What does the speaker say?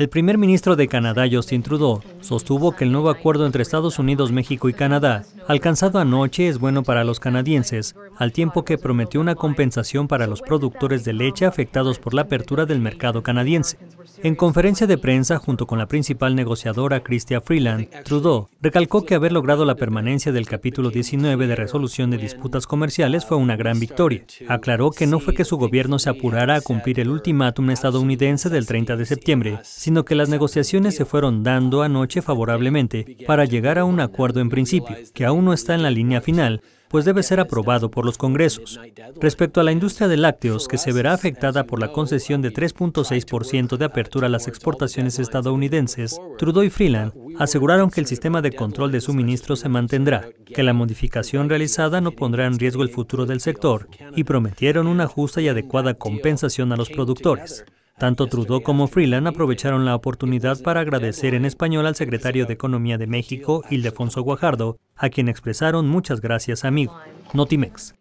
El primer ministro de Canadá, Justin Trudeau, sostuvo que el nuevo acuerdo entre Estados Unidos, México y Canadá, alcanzado anoche, es bueno para los canadienses, al tiempo que prometió una compensación para los productores de leche afectados por la apertura del mercado canadiense. En conferencia de prensa, junto con la principal negociadora Chrystia Freeland, Trudeau recalcó que haber logrado la permanencia del capítulo 19 de resolución de disputas comerciales fue una gran victoria. Aclaró que no fue que su gobierno se apurara a cumplir el ultimátum estadounidense del 30 de septiembre, sino que las negociaciones se fueron dando anoche favorablemente para llegar a un acuerdo en principio, que aún no está en la línea final, pues debe ser aprobado por los congresos. Respecto a la industria de lácteos, que se verá afectada por la concesión de 3.6% de apertura a las exportaciones estadounidenses, Trudeau y Freeland aseguraron que el sistema de control de suministro se mantendrá, que la modificación realizada no pondrá en riesgo el futuro del sector y prometieron una justa y adecuada compensación a los productores. Tanto Trudeau como Freeland aprovecharon la oportunidad para agradecer en español al secretario de Economía de México, Ildefonso Guajardo, a quien expresaron muchas gracias, amigo. Notimex.